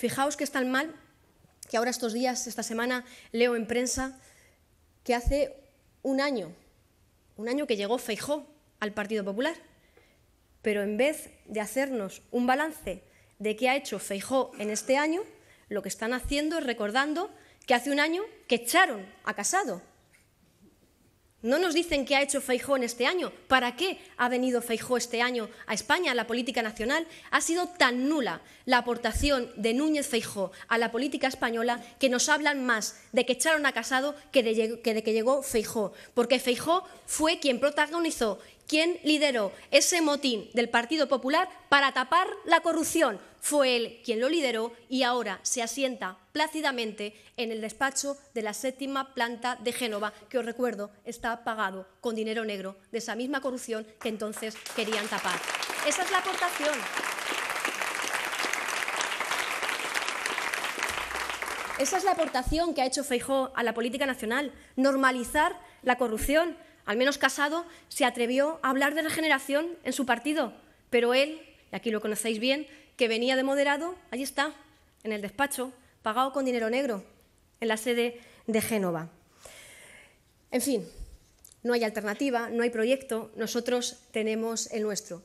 Fijaos que es tan mal que ahora estos días, esta semana, leo en prensa que hace un año, un año que llegó Feijó al Partido Popular, pero en vez de hacernos un balance de qué ha hecho Feijó en este año, lo que están haciendo es recordando que hace un año que echaron a Casado no nos dicen qué ha hecho Feijó en este año. ¿Para qué ha venido Feijó este año a España, a la política nacional? Ha sido tan nula la aportación de Núñez Feijó a la política española que nos hablan más de que echaron a Casado que de que, de que llegó Feijó. Porque Feijó fue quien protagonizó quien lideró ese motín del Partido Popular para tapar la corrupción. Fue él quien lo lideró y ahora se asienta plácidamente en el despacho de la séptima planta de Génova, que os recuerdo está pagado con dinero negro de esa misma corrupción que entonces querían tapar. Esa es la aportación. Esa es la aportación que ha hecho Feijó a la política nacional, normalizar la corrupción, al menos Casado se atrevió a hablar de regeneración en su partido, pero él, y aquí lo conocéis bien, que venía de moderado, allí está, en el despacho, pagado con dinero negro, en la sede de Génova. En fin, no hay alternativa, no hay proyecto, nosotros tenemos el nuestro.